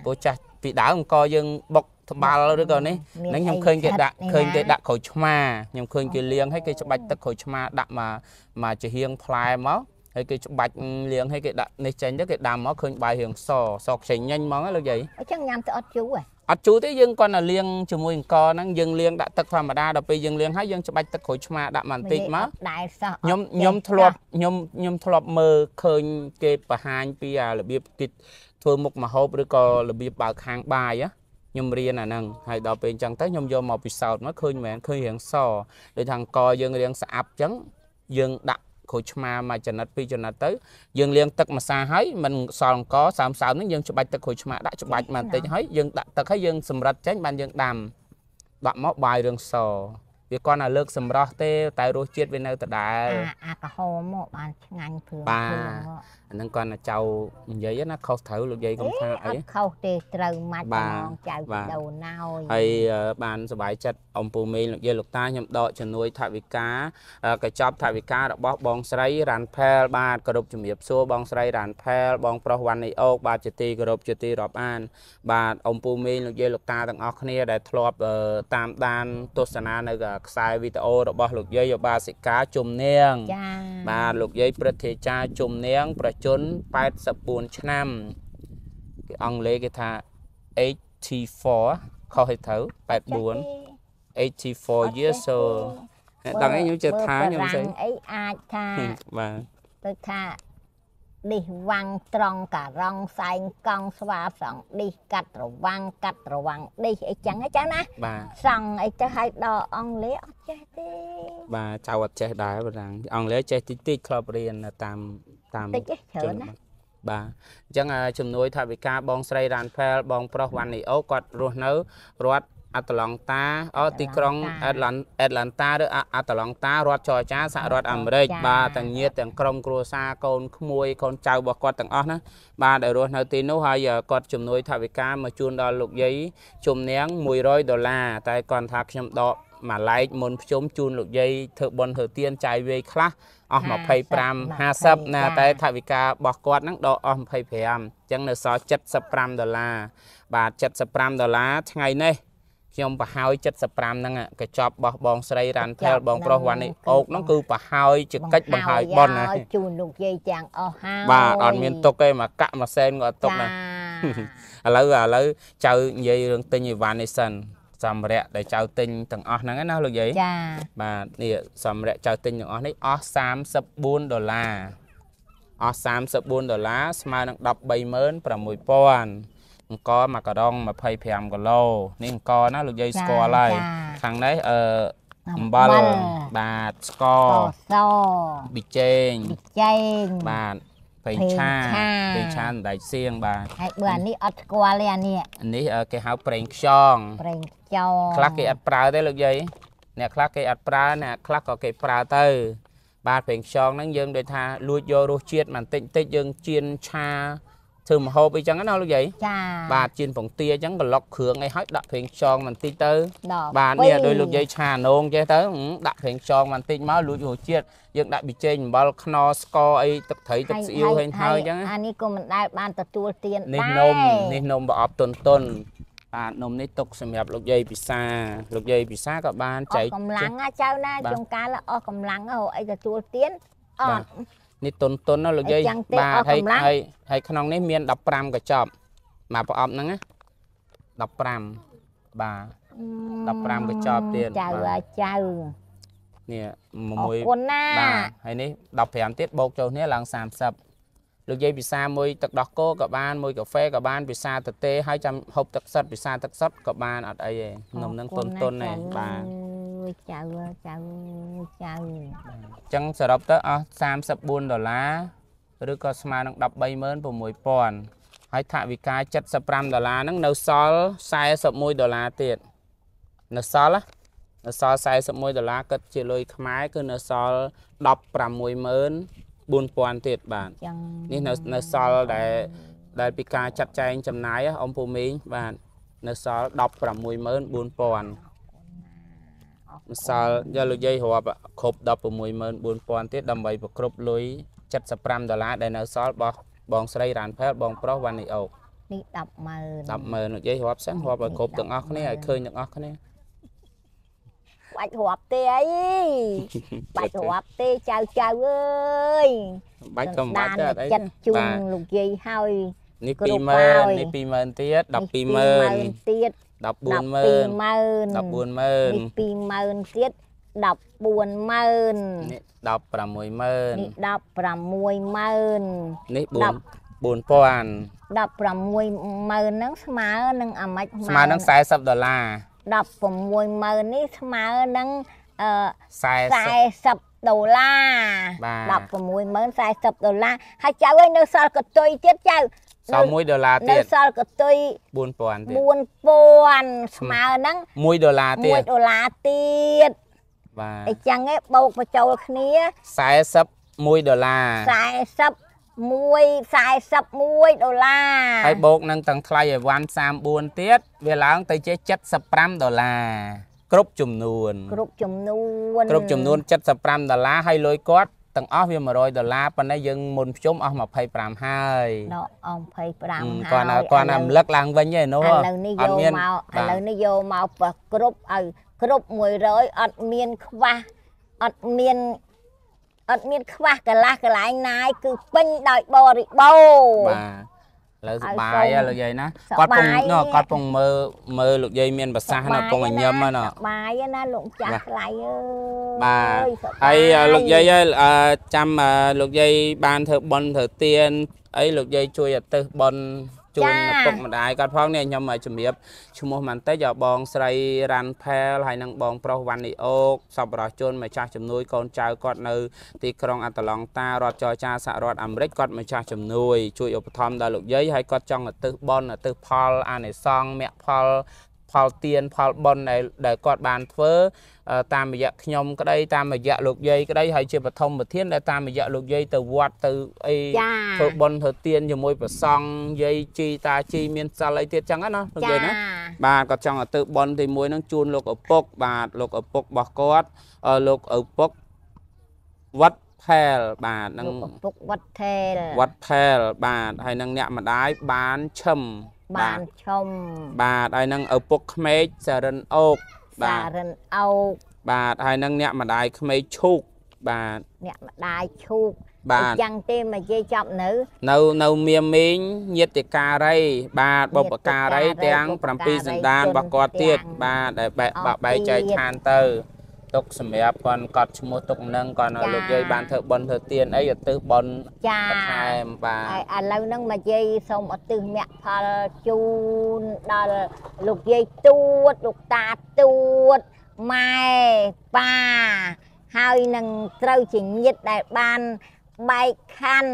ព្រោះចាស់ពីដើមអង្គយើងបុកត្បាល់ឬក៏នេះហ្នឹងខ្ញុំឃើញគេដាក់ឃើញគេដាក់ក្រូចឆ្មាខ្ញុំឃើញគេលាងហើយគេច្បាច់ទឹកក្រូចឆ្មាដាក់មកមកជាហៀងផ្លែមកហើយគេច្បាច់លាងហើយគេដាក់នេះចេញទៅគេដាំមកឃើញបាយរៀងសសខ្ចីញញហ្មងលោកយាយអញ្ចឹងញ៉ាំទៅអត់ជូរហ៎អត់ជូរទេយើងគាត់តែលាងជាមួយអង្ករហ្នឹងយើងលាងដាក់ទឹកធម្មតាដល់ពេលយើងលាងហើយយើងច្បាច់ទឹកក្រូចឆ្មាដាក់បន្តិចមកដែរសោះខ្ញុំខ្ញុំធ្លាប់ខ្ញុំខ្ញុំធ្លាប់មើលឃើញគេបង្ហាញពីរបៀបគេធ្វើមុខម្ហូបឬក៏របៀបបើកខាងបាយហ៎ខ្ញុំរៀនអាហ្នឹងហើយដល់ពេលអញ្ចឹងទៅខ្ញុំយកមកពិសោធន៍មកឃើញមែនឃើញរាងសដូចថាអង្គយើងរាងស្អាប់អញ្ចឹងយើងដាក់ក្រូចឆ្មាមួយចំណិតពីរចំណិតទៅយើងលាងទឹកម្សាហើយมันសល់អង្គសើមសើមហ្នឹងយើងច្បាច់ទឹកក្រូចឆ្មាដាក់ច្បាច់បន្តិចហើយយើងដាក់ទឹកហើយយើងសម្រិតចេញបានយើងដាំដាក់មកបាយរឿងសវាគាត់តែលើកសម្រស់ទេតែរសជាតិវានៅដដែលអាក្រហមមកបានឆ្ងាញ់ព្រឹងបាទអានឹងគាត់តែចៅនិយាយណាខុសត្រូវលោកយាយកំថាអីខុសទេត្រូវម៉ាច់ម្ងចៅដូនណោយហើយបានសុបាយចិត្តអំពូមេងលោកយាយលោកតាខ្ញុំដកជំនួយថវិកាកញ្ចប់ថវិការបស់បងស្រីរ៉ាន់ផែល បាទគោរពជំរាបសួរបងស្រីរ៉ាន់ផែលបងប្រុសវ៉ាន់នៃអូកបាទជាទីគោរពជាទីរាប់អាន បាទអំពូមេងលោកយាយលោកតាទាំងអស់គ្នាដែលធ្លាប់តាមដានទស្សនានៅខ្សែវីដេអូរបស់លោកយាយបាសិកាជុំនាងបាទលោកយាយព្រឹទ្ធាចារ្យជុំនាង ប្រជជន84ឆ្នាំគេអង់គ្លេសគេថា84ខុសឲ្យត្រូវ84 84 years so ដល់ឯងខ្ញុំជឿថាខ្ញុំស្អីអីអាចថាបាទទៅថាឌីសវាំងត្រង់ការងសែងកង់ស្វាស្រង់ឌីសកាត់ត្រវាំងកាត់ត្រវាំងឌីសអីចឹងហ៎ចាណាស្រង់អីទៅឲ្យដល់អង់គ្លេសអត់ចេះទេបាទចៅអត់ចេះដែរបងអង់គ្លេសចេះតិចតិចធ្លាប់រៀនតាមតាមតិចច្រើនណាបាទអញ្ចឹងជំនួយថាវិការបងស្រីរ៉ានផែល បង ប្រុសវ៉ាន់នីអូគាត់រស់នៅរដ្ឋអាត្លង់តាអូទីក្រុងអេតឡង់អេតឡង់តាឬអាត្លង់តារដ្ឋចរចាសហរដ្ឋអាមេរិកបាទទាំងញាតិទាំងក្រុមគ្រួសារកូនក្មួយកូនចៅរបស់គាត់ទាំងអស់ណាបាទដែលរស់នៅទីនោះហើយគាត់ជំនួយថវិកាមកជូនដល់លោកយាយជំនាង100ដុល្លារតែគាត់ថាខ្ញុំដកមួយឡែក មុនភ្ជុំជូនលោកយាយធ្វើបន់ធ្វើទៀនចាយវាយខ្លះអស់25 50ណា តែថវិការបស់គាត់ហ្នឹងដកអស់25អញ្ចឹងនៅសល់75ដុល្លារបាទ75ដុល្លារថ្ងៃនេះខ្ញុំប្រហើយ75ហ្នឹងកញ្ចប់បោះបងស្រីរ៉ាន់ផែលបងប្រុសវ៉ាន់នេះអូកហ្នឹងគឺប្រហើយជាកិច្ចបង្ហើយប៉ុនណាជូនលោកយាយទាំងអស់ហើយបាទអត់មានទុកទេមកកាក់មកសែនក៏អត់ទុកណាឥឡូវឥឡូវចៅនិយាយរឿងទិញអីវ៉ាន់នេះសិនសម្ភារៈដែលចៅទិញទាំងអស់ហ្នឹងណាលោកយាយចាបាទនេះសម្ភារៈចៅទិញទាំងអស់នេះអស់34ដុល្លារអស់34ដុល្លារស្មើនឹង136,000អង្គមួយកាដង25គីឡូនេះអង្គណា លោកយាយស្គាល់ហើយខាងនេះអឺអំបិលបាទស្ករសប៊ីចេងប៊ីចេងបាទបេងឆាបេងឆាដៃសៀងបាទហើយបើអានេះអត់ស្គាល់ទេអានេះអានេះគេហៅប្រេងខ្យងប្រេងខ្យងខ្លះគេអត់ប្រើទេលោកយាយអ្នកខ្លះគេអត់ប្រើអ្នកខ្លះក៏គេប្រើទៅ បាទប្រេងខ្យងហ្នឹងយើងដូចថាលួចយករសជាតិបន្តិចបន្តិចយើងចៀនឆាធ្វើមហូបអីចឹងណាលោកយាយចាបាទជៀនពងទាអញ្ចឹងក្លុកគ្រឿងអីហើយដាក់ប្រេងខ្យងបន្តិចទៅបាទនេះឲ្យលោកយាយឆានងចេះទៅដាក់ប្រេងខ្យងបន្តិចមកលួចរសជាតិយើងដាក់ប៊ីចេងអំបិលខ្នុរស្ករអីទឹកត្រីទឹកស្អៀវហែងហើយអញ្ចឹងអានេះក៏មិនដែលបានទទួលទានដែរនេះនំនេះនំប្រអប់តុនតុនបាទនំនេះទុកសម្រាប់លោកយាយពិសាលោកយាយពិសាក៏បានចែកកម្លាំងណាចៅណាជួនកាលអស់កម្លាំងហៅអីទទួលទានអត់នេះតុនតុនណាលោកយាយបាទហើយហើយហើយក្នុងនេះមាន15កញ្ចប់មកប្រអប់ហ្នឹងណា15បាទ15កញ្ចប់ទៀតចៅចៅនេះមួយគុណណាបាទហើយនេះ15ទៀតបូកចូលនេះឡើង30លោកយាយពិសាមួយ ទឹកដោះគោក៏បានមួយកាហ្វេក៏បានពិសាទទេហើយចាំហូបទឹកសុទ្ធពិសាទឹកសុទ្ធក៏បានអត់អីទេនំនឹងតុនតុនឯងបាទយចៅចៅចៅអញ្ចឹងសរុបទៅអស់34ដុល្លារឬក៏ស្មើនឹង136,000ហើយថវិកា75ដុល្លារហ្នឹងនៅសល់41ដុល្លារទៀតនៅសល់នៅសល់41ដុល្លារគិតជាលុយខ្មែរគឺនៅសល់164000ទៀតបាទនេះនៅនៅសល់ដែលដែលពីការចាត់ចែងចំណាយអំពូមីងបាទនៅសល់164,000ម្សិលយកលោកយាយរាប់គ្រប់164000ទៀតដើម្បីប្រគ្រប់លុយ75ដុល្លារដែលនៅសល់របស់បងស្រីរ៉ានផែលបងប្រុសវ៉ាន់នីអូកនេះ100000 100000លោកយាយរាប់សិនរាប់ឲ្យគ្រប់ទាំងអស់គ្នាឲ្យឃើញទាំងអស់គ្នាបាច់រាប់ទេអីបាច់រាប់ទេចៅចៅអើយបាច់ក៏មិនបាច់ទេអត់អីចិត្តជូនលោកយាយហើយនេះ20000នេះ20000ទៀត12000ទៀត140,000 140,000នេះ20,000ទៀត140,000នេះ160,000នេះ160,000នេះ4 4000 160,000ហ្នឹងស្មើនឹងអាម៉េចស្មើនឹង40ដុល្លារ160,000នេះស្មើនឹងអឺ40ដុល្លារ160,000 40ដុល្លារហើយចៅឯងនៅសល់កតុយទៀតចៅសល់1ដុល្លារទៀតនៅសល់កតុយ4000ទៀត4000ស្មើហ្នឹង1ដុល្លារទៀត1ដុល្លារទៀតបាទអញ្ចឹងឯងបូកបញ្ចូលគ្នា41ដុល្លារ40 141ដុល្លារហើយបូកនឹងទាំងថ្លៃអីវ៉ាន់34ទៀតវាឡើងទៅជា75ដុល្លារគ្រប់ចំនួនគ្រប់ចំនួនគ្រប់ចំនួន75ដុល្លារហើយលុយគាត់ទាំងអស់វា100ដុល្លារប៉ុន្តែយើងមុនភ្ជុំអស់25ហើយដកអស់25ហើយគាត់ណាគាត់ណារំលឹកឡើងវិញឯនោះឥឡូវនេះយកមកឥឡូវនេះយកមកប្រគ្រប់ឲ្យគ្រប់100អត់មានខ្វះអត់មានអត់មានខ្វះកន្លះកន្លែងណាយ គឺពេញដោយបរិបូរណ៍បាទលើសុបាយលោកយាយណាគាត់ពងគាត់ពងមើលមើលលោកយាយមានប្រសាសន៍ណាពងឲ្យញឹមណាសុបាយណាលោកចាស់ថ្លៃអើយបាទហើយលោកយាយចាំលោកយាយបានធ្វើប៉ុនធ្វើទៀនអីលោកយាយជួយអតិសប៉ុនជួយឪពុកម្ដាយគាត់ផងនេះខ្ញុំជំរាបឈ្មោះបន្តិចឲ្យបងស្រីរ៉ាន់ផែលហើយនិងបង ប្រុសវ៉ាន់នីអូកសប្បុរសជនម្ចាស់ជំនួយកូនចៅគាត់នៅ ទីក្រុងអាតឡង់តារដ្ឋចរចាសហរដ្ឋអាមេរិកគាត់ម្ចាស់ជំនួយ ជួយឧបត្ថម្ភដល់លោកយាយហើយគាត់ចង់ឧទ្ទិសបុណ្យឧទ្ទិសផលអានិសង្ឃមគ្គផលផលទានផលបុណ្យដែលគាត់បានធ្វើតាមរយៈខ្ញុំក្តីតាមរយៈលោកយាយក្តីហើយជាបឋមធានដែលតាមរយៈលោកយាយទៅវត្តទៅអីធ្វើបុណ្យធ្វើទានជាមួយប្រសង់យាយជីតាជីមានសិលអីទៀតចឹងណាលោកយាយណាបាទគាត់ចង់ឲ្យទៅបុណ្យទី1ហ្នឹងជូនលោកឪពុកបាទលោកឪពុករបស់គាត់លោកឪពុកវត្តផែលបាទនឹងពុកវត្តផែលវត្តផែលបាទហើយនឹងអ្នកម្ដាយបានឈឹមបានឈឹមបាទហើយនឹងឪពុកក្មេកសរិនអូកបាទរិនអោកបាទហើយនឹងអ្នកម្ដាយក្មេកឈូកបាទអ្នកម្ដាយឈូកបាទយ៉ាងទេមកយាយចប់នៅនៅនៅមៀមីងញាតិការីបាទបុព្វការីទាំង7សន្តានរបស់គាត់ទៀតបាទដែលបែកបែកចែកឋានទៅទុកសម្រាប់គាត់កត់ឈ្មោះទុកនឹងគាត់ឲ្យលោកយាយបានធ្វើបន់ធ្វើទានអីឧទ្ទិសបន់ចា៎ខែបាទហើយឥឡូវហ្នឹងមកយាយសូមឧទ្ទិសមគ្គផលជូនដល់លោកយាយទួតលោកតាទួតម៉ែប៉ាហើយនឹងត្រូវជាញាតដែលបានបែកខណ្ឌ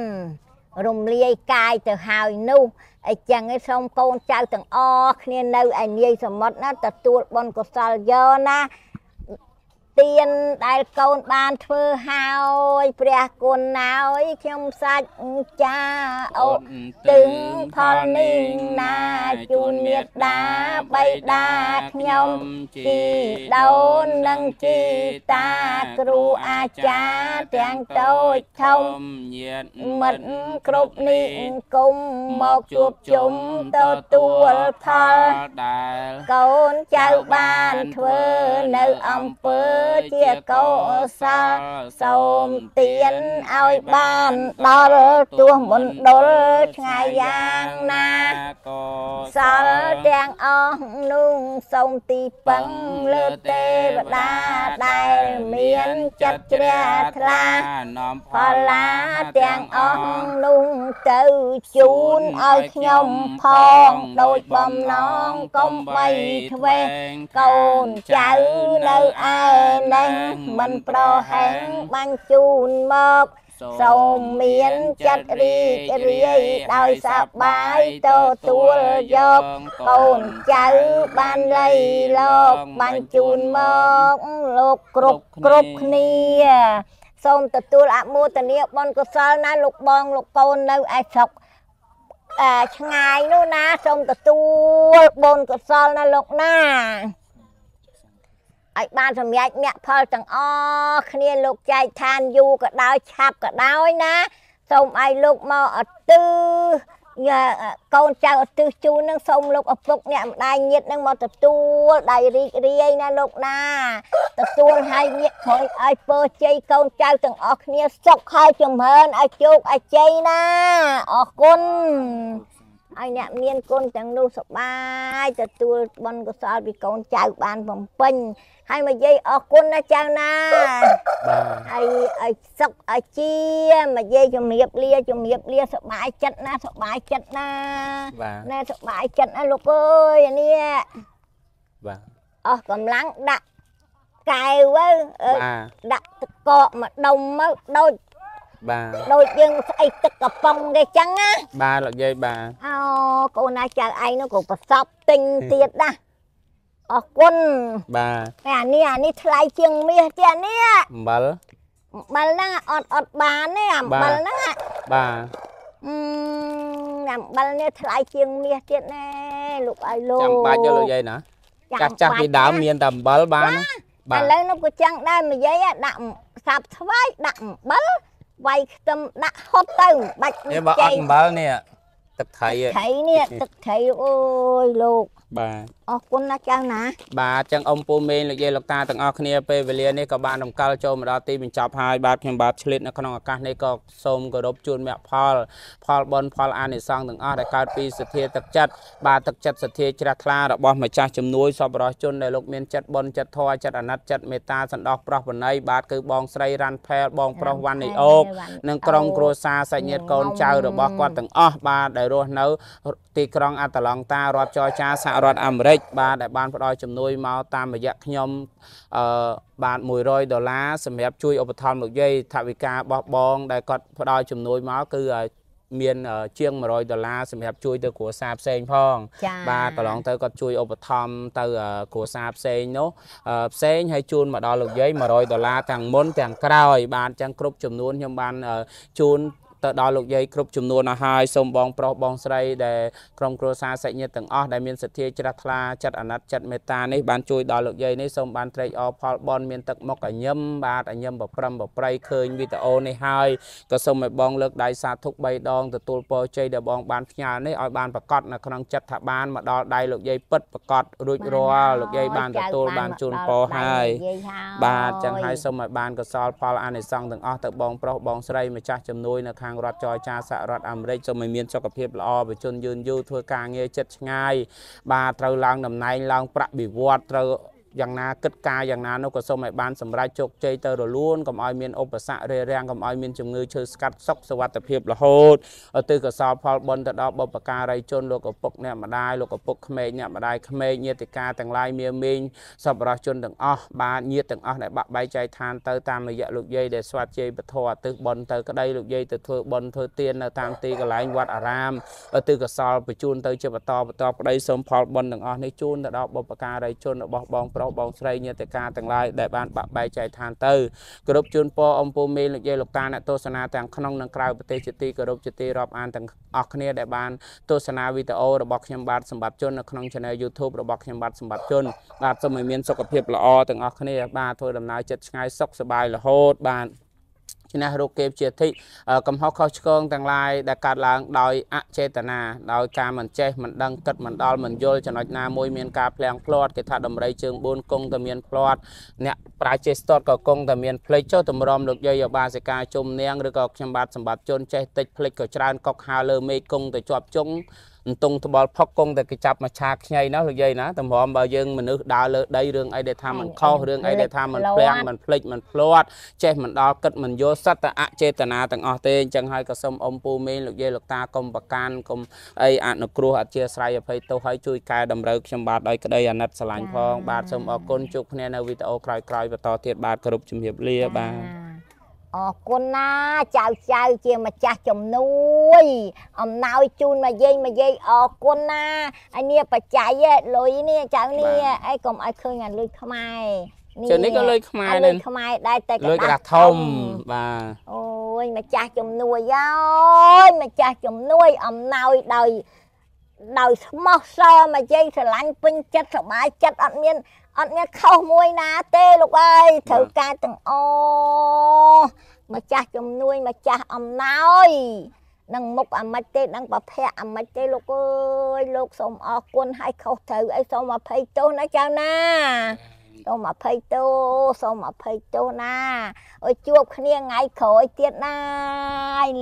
រំលាយកាយទៅហើយនោះអញ្ចឹងឯងសូមកូនចៅទាំងអស់គ្នានៅឯនាយសមុទ្រណាទទួលបុណ្យកុសលយកណាទានដែលកូនបានធ្វើហើយព្រះគុណណោយខ្ញុំសាច់ចាអូទឹងផលនេះណាជូនមេត្តាបៃតាខ្ញុំជីដូននិងជីតាគ្រូអាចារ្យទាំងតូចធំញាតិមិត្តគ្រប់នេះគុំមកជួបជុំទទួលផលដែលកូនចៅបានធ្វើនៅអំពើជាកោសាលសូមទានឲ្យបានដល់ទួមណ្ឌលឆ្ងាយយ៉ាងណាកោសាលទាំងអស់នោះសូមទីពឹងលើទេវតាដែលមានចិត្តជ្រះថ្លានាំផលឡាទាំងអស់នោះទៅជូនឲ្យខ្ញុំផងដោយបំណងកុំបីធ្វេងកូនចៅនៅឯនឹងមិនប្រហែងបាញ់ជូនមកសូមមានចិត្តរីករាយដោយសប្បាយទទួលយកកូនចៅបានលៃលោកបានជូនមកលោកគ្រប់គ្រប់គ្នា សូមទទួលអមោទនាបុណ្យកុសលណាលោកបងលោកកូននៅឯស្រុកឆ្ងាយនោះណាសូមទទួលបុណ្យកុសលណាលោកណាឲ្យបានសម្រេចមគ្គផលទាំងអស់គ្នាលោកចែកឋានយូរក៏ដោយឆាប់ក៏ដោយណាសូមឲ្យលោកមកអទិកូនចៅអទិសជូននឹងសូមលោកឪពុកអ្នកម្ដាយញាតនឹងមកទទួលដៃរីករាយណាលោកណា ទទួលឲ្យញាតក្រោយឲ្យពើជ័យកូនចៅទាំងអស់គ្នាសុខហើយចម្រើនឲ្យជោគឲ្យជ័យណាអរគុណឲ្យអ្នកមានគុណទាំងនោះសបាយទទួលបុណ្យកុសលពីកូនចៅបានបំពេញហើយមកយាយអរគុណណាចៅណាបាទហើយឲ្យសុខឲ្យជាមកយាយជំរាបលាជំរាបលាសបាយចិត្តណាសបាយចិត្តណាណែសបាយចិត្តណាលោកអើយនេះបាទអស់កម្លាំងដាក់កែវទៅដាក់ទឹកកកម្ដុំមកដូចបាទដូចយើងស្អីទឹកកំប៉ុងទេចឹងណាបាទលោកយាយបាទអូកូនណាចៅឯងនោះក៏ប្រសពទិញទៀតណាអរគុណបាទអានេះអានេះថ្លៃជាងមាសទៀតនេះអំបិលអំបិលហ្នឹងអត់អត់បានទេអំបិលហ្នឹងបាទអឺអំបិលនេះថ្លៃជាងមាសទៀតណែលោកឲ្យលោកចាំបាច់យកលោកយាយណាចាស់ចាស់ពីដើមមានតែអំបិលបានបាទឥឡូវនោះក៏ចឹងដែរមកយាយដាក់សាប់ស្វាយដាក់អំបិលវាយខ្ទឹមដាក់ហត់ទៅបាច់នេះបើអត់អំបិលនេះទឹកត្រីទឹកត្រីនេះទឹកត្រីអូយលោកបាទអរគុណណាស់ចៅណាបាទចឹងអ៊ំពូមេងលោកយាយលោកតាទាំងអស់គ្នាពេលវេលានេះក៏បានដំកល់ចូលមកដល់ទីបញ្ចប់ហើយបាទខ្ញុំបាទឆ្លៀតនៅក្នុងឱកាសនេះក៏សូមគោរពជូនមគ្គផលផលបនផលអានិសង្ឃទាំងអស់ដែលកើតពីសទ្ធាទឹកចិត្តបាទទឹកចិត្តសទ្ធាជ្រះថ្លារបស់ម្ចាស់ជំនួយសប្បុរសជនដែលលោកមានចិត្តបនចិត្តធម៌ចិត្តអាណិតចិត្តមេត្តាសន្តោសប្រោះបណីបាទគឺបងស្រីរ៉ាន់ផែលបងប្រុសវ៉ាន់នីអូកនិងក្រុមគ្រួសារសាច់ញាតិកូនចៅរបស់គាត់ទាំងអស់បាទដែលរស់នៅ ទីក្រុងអតឡង់តារដ្ឋចរចាសារដ្ឋអាមេរិកបាទដែលបានផ្ដល់ជំនួយមកតាមរយៈខ្ញុំអឺបាទ100ដុល្លារសម្រាប់ជួយឧបត្ថម្ភលោកយាយថវិការបស់បងដែលគាត់ផ្ដល់ជំនួយមកគឺមានជាង100ដុល្លារសម្រាប់ជួយទៅគ្រួសារផ្សេងផងបាទកន្លងទៅគាត់ជួយឧបត្ថម្ភទៅគ្រួសារផ្សេងនោះផ្សេងហើយជូនមកដល់លោកយាយ100ដុល្លារទាំងមុនទាំងក្រោយបាទអញ្ចឹងគ្រប់ចំនួនខ្ញុំបានជូនទៅដល់លោកយាយគ្រប់ចំនួនឲ្យហើយសូមបងប្រុសបងស្រី ដែលក្រុមគ្រួសារសាច់ញាតិទាំងអស់ដែលមានសទ្ធាជ្រះថ្លាចិត្តអាណិតចិត្តមេត្តានេះបានជួយដល់លោកយាយនេះសូមបានត្រេកអរផលបនមានទឹកមុខអញ្ញឹមបាទអញ្ញឹមប្រព្រឹមប្រប្រៃឃើញវីដេអូនេះហើយក៏សូមឲ្យបងលើកដៃសាធុ3ដងទទួលពរជ័យដែលបងបានផ្ញើនេះឲ្យបានប្រកាសនៅក្នុងចិត្តថាបានមកដល់ដៃលោកយាយពិតប្រកាសរួចរាល់លោកយាយបានទទួលបានជូនពរហើយបាទចឹងហើយសូមឲ្យបានកសលផលអានិសង្សទាំងអស់ទៅបងប្រុសបងស្រីម្ចាស់ជំនួយនៅខាងខាងរដ្ឋចរចាសហរដ្ឋអាមេរិកសូមឲ្យមានសុខភាពល្អប្រជជនយឺនយូរធ្វើការងារចិត្តឆ្ងាយបាទត្រូវឡើងតំណែងឡើង ប្រាក់បិវត្តត្រូវយ៉ាងណាកិត្តការយ៉ាងណានោះក៏សូមឲ្យបានសម្រេចជោគជ័យទៅរលួនកុំឲ្យមានឧបសគ្គរារាំងកុំឲ្យមានជំងឺឈឺស្កាត់សុខសុវត្ថិភាពរហូតទិសកសលផលបុណ្យទៅដល់បុព្វការីជនលោកឪពុកអ្នកម្ដាយលោកឪពុកក្មេកអ្នកម្ដាយក្មេកញាតិការទាំងឡាយមាមីងសប្បុរសជនទាំងអស់បាទញាតិទាំងអស់ដែលបាក់បែកចែកឋានទៅតាមរយៈលោកយាយដែលស្វាត់ជ័យពធអាទិសបុណ្យទៅក្តីលោកយាយទៅធ្វើបុណ្យធ្វើទាននៅតាមទីកន្លែងវត្តអារាមទិសកសលបញ្ជូនទៅជាបន្តបន្តក្តីសូមផលបុណ្យទាំងអស់នេះជូនទៅដល់បុព្វការីជនរបស់បងប្រុសលោកបងស្រីញាតិការទាំងឡាយដែលបានបាក់បែកចែកឋានទៅគោរពជូនពរអំពូលមេលោកយាយលោកតាអ្នកទស្សនាទាំងក្នុងនិងក្រៅប្រទេសជាទីគោរពជាទីរាប់អានទាំងអស់គ្នាដែលបានទស្សនាវីដេអូរបស់ខ្ញុំបាទសម្បត្តិជននៅក្នុង Channel YouTube របស់ខ្ញុំបាទសម្បត្តិជនបាទសូមឲ្យមានសុខភាពល្អទាំងអស់គ្នាបាទធ្វើដំណើរចិត្តឆ្ងាយសុខសប្បាយរហូតបាទឈ្នះរោគគេព្យាធិកំហុសខុសឆ្គងទាំងឡាយដែលកើតឡើងដោយ អចេតនាដោយការមិនចេះមិនដឹងគិតមិនដល់មិនយល់ចំណុចណាមួយមានការភ្លៀងភ្លាត់គេថាដំរីជើង4គង់តែមានភ្លាត់អ្នកប្រាជ្ញចេះស្ទាត់ក៏គង់តែមានភ្លេចចុះតម្រាំលោកយាយបាសិកាជុំនាងឬក៏ខ្ញុំបាទសម្បត្តិជនចេះតិចភ្លេចក៏ច្រើនកុកហើលើមេគង់ទៅជាប់ជុងន្ទង់ត្បល់ផុកគង់តែគេចាប់មកឆាខ្ញីនោះលោកយាយណាតម្រាំបើយើងមនុស្សដើរលើដីរឿងអីដែលថាមិនខុសរឿងអីដែលថាមិនព្រាំងមិនភ្លេចមិនភ្លាត់ចេះមិនដល់គិតមិនយល់សត្វតែអចេតនាទាំងអស់ទេអញ្ចឹងហើយក៏សូមអ៊ំពូមីងលោកយាយលោកតាកុំប្រកាន់កុំអីអនុគ្រោះអធិស្ឋានអភ័យទោសឲ្យជួយកែតម្រូវខ្ញុំបាទដោយក្តីអាណិតស្រឡាញ់ផងបាទសូមអរគុណជួបគ្នានៅវីដេអូក្រោយៗបន្តទៀតបាទគោរពជំរាបលាបាទអរគុណណាចៅចៅជាម្ចាស់ជំនួយអំណោយជូនមកយាយមកយាយអរគុណណាហើយនេះបច្ច័យលុយនេះចៅនេះអីកុំឲ្យឃើញអាលុយខ្មែរចុះនេះក៏លុយខ្មែរដែរលុយខ្មែរដែរតែលុយក្រាស់ធំបាទអូយម្ចាស់ជំនួយអើយម្ចាស់ជំនួយអំណោយដោយដោយស្មោះសរមកយាយស្រឡាញ់ពេញចិត្តសบายចិត្តអត់មានអត់មានខុសមួយណាទេលោកអើយត្រូវការទាំងអស់ម្ចាស់ជំនួយម្ចាស់អំណោយនឹងមុខអាមិចទេនឹងប្រភៈអាមិចទេលោកអើយលោកសូមអរគុណហើយខុសត្រូវអីសូមអភ័យទោសណាចៅណាសូមអភ័យទោសសូមអភ័យទោសណាអើយជួបគ្នាថ្ងៃក្រោយទៀតណា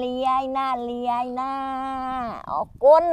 លាយណាលាយណាអរគុណ